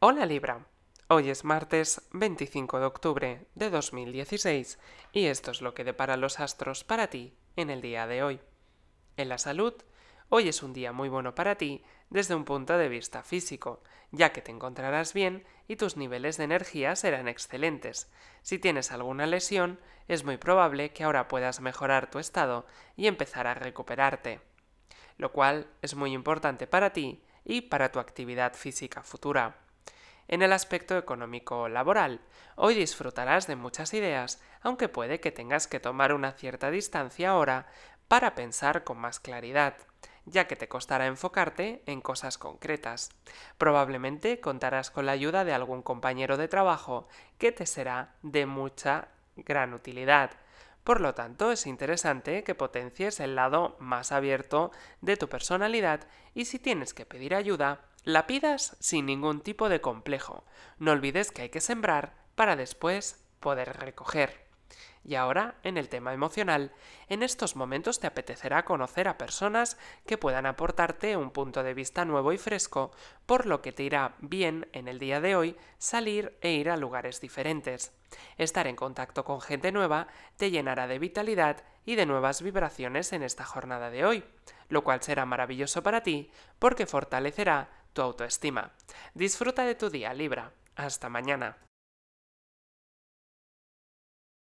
Hola Libra, hoy es martes 25 de octubre de 2016 y esto es lo que depara los astros para ti en el día de hoy. En la salud, hoy es un día muy bueno para ti desde un punto de vista físico, ya que te encontrarás bien y tus niveles de energía serán excelentes. Si tienes alguna lesión, es muy probable que ahora puedas mejorar tu estado y empezar a recuperarte, lo cual es muy importante para ti y para tu actividad física futura en el aspecto económico laboral. Hoy disfrutarás de muchas ideas, aunque puede que tengas que tomar una cierta distancia ahora para pensar con más claridad ya que te costará enfocarte en cosas concretas. Probablemente contarás con la ayuda de algún compañero de trabajo que te será de mucha gran utilidad. Por lo tanto, es interesante que potencies el lado más abierto de tu personalidad y si tienes que pedir ayuda, la sin ningún tipo de complejo. No olvides que hay que sembrar para después poder recoger. Y ahora, en el tema emocional, en estos momentos te apetecerá conocer a personas que puedan aportarte un punto de vista nuevo y fresco, por lo que te irá bien en el día de hoy salir e ir a lugares diferentes. Estar en contacto con gente nueva te llenará de vitalidad y de nuevas vibraciones en esta jornada de hoy, lo cual será maravilloso para ti porque fortalecerá tu autoestima. Disfruta de tu día, Libra. Hasta mañana.